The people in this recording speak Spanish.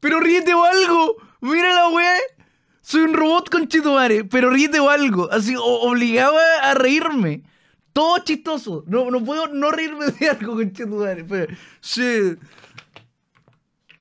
Pero ríete o algo. Mira la weá. Soy un robot con chitomare, pero ríete o algo. Así obligaba a reírme. Todo chistoso. No, no puedo no reírme de algo con chitomare. Pero,